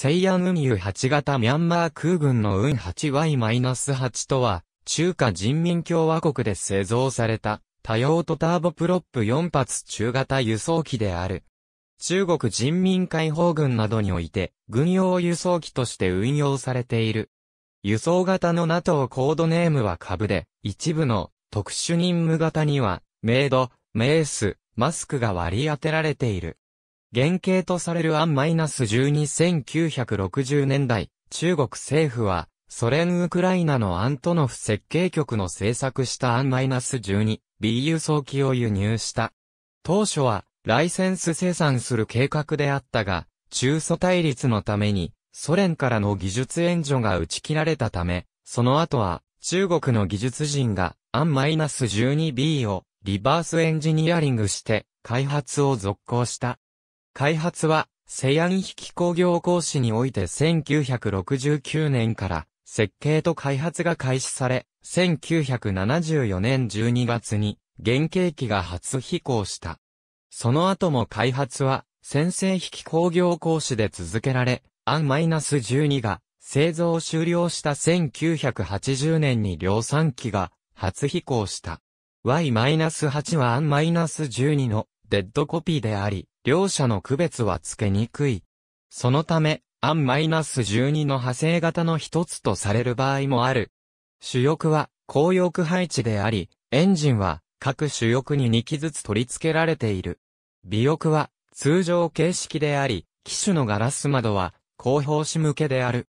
西安運輸8型ミャンマー空軍の運 8Y-8 とは、中華人民共和国で製造された、多用途ターボプロップ4発中型輸送機である。中国人民解放軍などにおいて、軍用輸送機として運用されている。輸送型の NATO コードネームは株で、一部の特殊任務型には、メイド、メース、マスクが割り当てられている。原型とされる案 -12-1960 年代、中国政府は、ソ連ウクライナのアントノフ設計局の制作したアン -12B 輸送機を輸入した。当初は、ライセンス生産する計画であったが、中ソ対立のために、ソ連からの技術援助が打ち切られたため、その後は、中国の技術人が、アン -12B を、リバースエンジニアリングして、開発を続行した。開発は、西安引工業工師において1969年から設計と開発が開始され、1974年12月に原型機が初飛行した。その後も開発は先制引工業工師で続けられ、アン -12 が製造を終了した1980年に量産機が初飛行した。Y-8 はアン -12 のデッドコピーであり、両者の区別はつけにくい。そのため、アンマイナス -12 の派生型の一つとされる場合もある。主翼は後翼配置であり、エンジンは各主翼に2機ずつ取り付けられている。尾翼は通常形式であり、機種のガラス窓は後方紙向けである。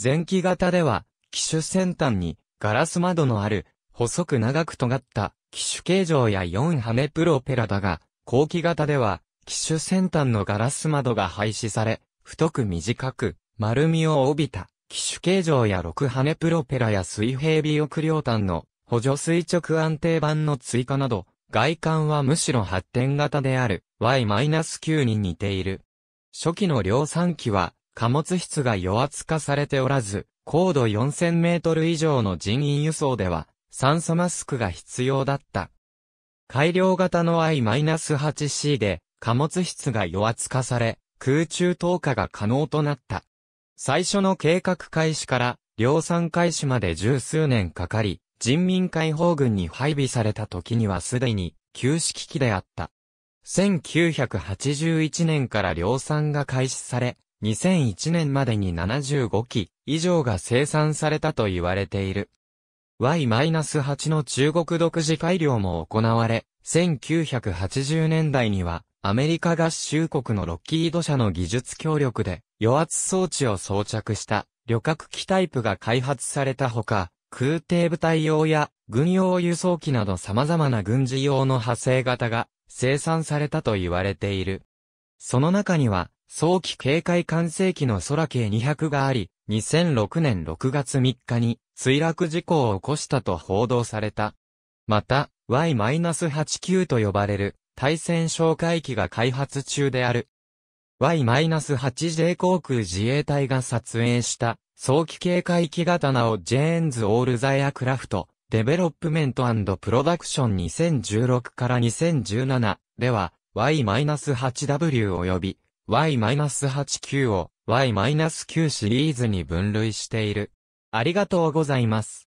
前期型では、機種先端にガラス窓のある、細く長く尖った機種形状や4羽プロペラだが、後期型では機種先端のガラス窓が廃止され、太く短く、丸みを帯びた、機種形状や6羽プロペラや水平尾翼両端の補助垂直安定板の追加など、外観はむしろ発展型である Y-9 に似ている。初期の量産機は貨物室が余圧化されておらず、高度4000メートル以上の人員輸送では酸素マスクが必要だった。改良型の I-8C で貨物室が弱圧化され、空中投下が可能となった。最初の計画開始から、量産開始まで十数年かかり、人民解放軍に配備された時にはすでに、旧式機であった。1981年から量産が開始され、2001年までに75機以上が生産されたと言われている。Y-8 の中国独自改良も行われ、1980年代にはアメリカ合衆国のロッキード社の技術協力で、与圧装置を装着した旅客機タイプが開発されたほか、空挺部隊用や軍用輸送機など様々な軍事用の派生型が生産されたと言われている。その中には、早期警戒管制機の空系200があり、2006年6月3日に墜落事故を起こしたと報道された。また、Y-89 と呼ばれる対戦哨戒機が開発中である。Y-8J 航空自衛隊が撮影した早期警戒機刀をジェーンズ・オール・ザ・エアクラフト、デベロップメントプロダクション2016から2017では Y-8W 及び Y-8Q を Y-9 シリーズに分類している。ありがとうございます。